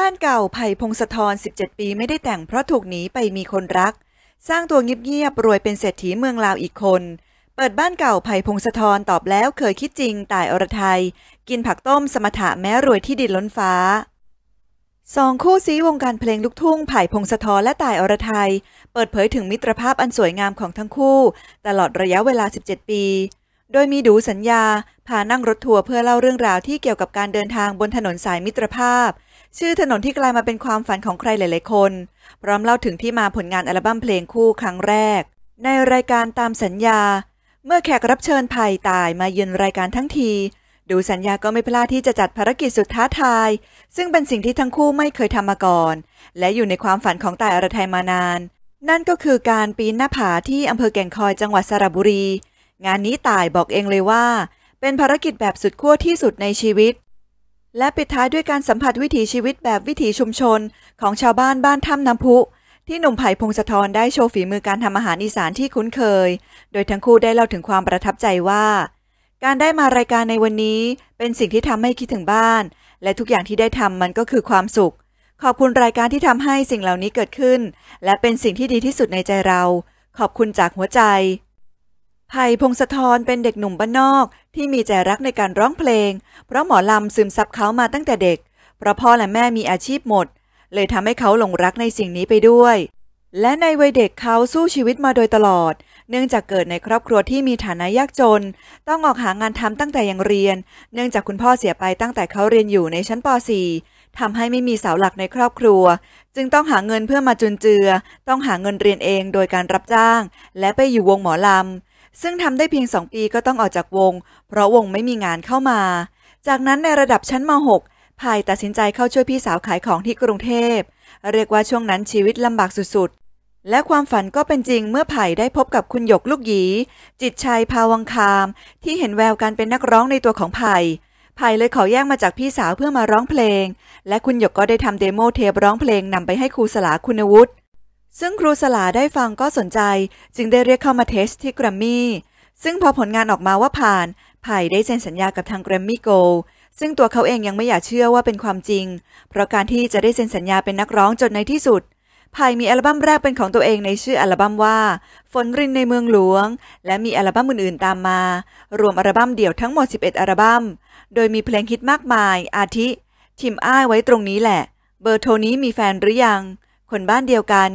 บ้านเก่าไผ่พงศธร17 ปี ไม่ได้แต่งเพราะถูกหนีไปมีคนรัก สร้างตัวเงียบๆรวยเป็นเศรษฐีเมืองลาวอีกคน เปิดบ้านเก่าไผ่พงศธรตอบแล้วเคยคิดจริงตายอรไทย กินผักต้มสมถะแม้ รวยที่ดินล้นฟ้า สองคู่ซีวงการเพลงลูกทุ่งไผ่พงศธรและต่ายอรไทย เปิดเผยถึงมิตรภาพอันสวยงามของทั้งคู่ ตลอดระยะเวลา 17 ปี โดยมีดูสัญญาพานั่งรถทัวร์เพื่อเล่าเรื่องราวที่เกี่ยวกับการเดินทางบนถนนสายมิตรภาพชื่อถนนที่กลายมาเป็นความฝันของใครหลายๆ คน พร้อมเล่าถึงที่มาผลงาน อัลบั้มเพลงคู่ครั้งแรก ในรายการตามสัญญา เมื่อแขกรับเชิญภัยตายมาเยือนรายการทั้งที ดูสัญญาก็ไม่พลาดที่จะจัดภารกิจสุดท้าทาย ซึ่งเป็นสิ่งที่ทั้งคู่ไม่เคยทำมาก่อน และอยู่ในความฝันของตายอรทยมานาน นั่นก็คือการปีนหน้าผาที่อำเภอแก่งคอยจังหวัดสระบุรี งานนี้ตายบอกเองเลยว่า เป็นภารกิจแบบสุดขั้วที่สุดในชีวิตและปิดท้ายด้วยการสัมผัสวิถีชีวิตแบบวิถีชุมชน ของชาวบ้านบ้านถ้ำน้ำพุ ที่หนุ่มไผ่พงศธรได้โชว์ฝีมือการทำอาหารอีสานที่คุ้นเคย โดยทั้งคู่ได้เล่าถึงความประทับใจว่า การได้มารายการในวันนี้เป็นสิ่งที่ทำให้คิดถึงบ้าน และทุกอย่างที่ได้ทำมันก็คือความสุข ขอบคุณรายการที่ทำให้สิ่งเหล่านี้เกิดขึ้น และเป็นสิ่งที่ดีที่สุดในใจเรา ขอบคุณจากหัวใจไผ่พงศธรเป็นเด็กหนุ่มบ้านนอก ที่มีใจรักในการร้องเพลง เพราะหมอลำซึมซับเขามาตั้งแต่เด็ก เพราะพ่อและแม่มีอาชีพหมด เลยทำให้เขาหลงรักในสิ่งนี้ไปด้วย และในวัยเด็กเขาสู้ชีวิตมาโดยตลอด เนื่องจากเกิดในครอบครัวที่มีฐานะยากจน ต้องออกหางานทำตั้งแต่ยังเรียน เนื่องจากคุณพ่อเสียไปตั้งแต่เขาเรียนอยู่ในชั้นป .4 ทำให้ไม่มีเสาหลักในครอบครัว จึงต้องหาเงินเพื่อมาจุนเจือ ต้องหาเงินเรียนเองโดยการรับจ้าง และไปอยู่วงหมอลำซึ่งทำได้เพียง 2 ปีก็ต้องออกจากวง เพราะวงไม่มีงานเข้ามา จากนั้นในระดับชั้นม .6 ไายตัดสินใจเข้าช่วยพี่สาวขายของที่กรุงเทพ เรียกว่าช่วงนั้นชีวิตลำบากสุด ๆ และความฝันก็เป็นจริงเมื่อไผ่ได้พบกับคุณหยกลูกหยีจิตชัยภาวังคามที่เห็นแววการเป็นนักร้องในตัวของไผ่ไผ่เลยขอแยกมาจากพี่สาวเพื่อมาร้องเพลง และคุณหยกก็ได้ทำเดโมเทปร้องเพลงนำไปให้ครูสลาคุณวุฒิซึ่งครูสลาได้ฟังก็สนใจจึงได้เรียกเข้ามาเทสที่แกรมมี่ซึ่งพอผลงานออกมาว่าผ่านไผ่ได้เซ็นสัญญากับทางแกรมมี่โกลซึ่งตัวเขาเองยังไม่อยากเชื่อว่าเป็นความจริง เพราะการที่จะได้เซ็นสัญญาเป็นนักร้องจนในที่สุดไผ่มีอัลบั้มแรกเป็นของตัวเองในชื่ออัลบั้มว่า ฝนรินในเมืองหลวง และมีอัลบั้มอื่นๆตามมา รวมอัลบั้มเดี่ยวทั้งหมด 11 อัลบั้มโดยมีเพลงฮิตมากมาย อาทิทิมอ้ายไว้ตรงนี้แหละ เบอร์โทรนี้มีแฟนหรือยัง คนบ้านเดียวกัน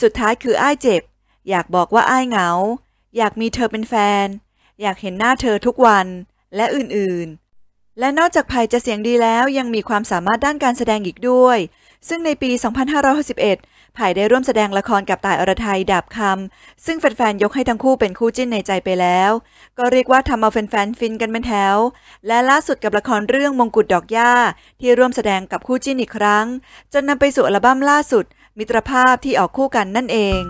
สุดท้ายคืออ้ายเจ็บ อยากบอกว่าอ้ายเหงา อยากมีเธอเป็นแฟน อยากเห็นหน้าเธอทุกวัน และอื่นๆ และนอกจากภัยจะเสียงดีแล้ว ยังมีความสามารถด้านการแสดงอีกด้วย ซึ่งในปี 2561ไผ่ได้ร่วมแสดงละครกับต่ายอรไทยดาบคำซึ่งแฟนๆ ยกให้ทั้งคู่เป็นคู่จิ้นในใจไปแล้ว ก็เรียกว่าทำเอาแฟนๆฟินกันเป็นแถว และล่าสุดกับละครเรื่องมงกุฎดอกหญ้าที่ร่วมแสดงกับคู่จิ้นอีกครั้งจนนำไปสู่อัลบั้มล่าสุดมิตรภาพที่ออกคู่กันนั่นเอง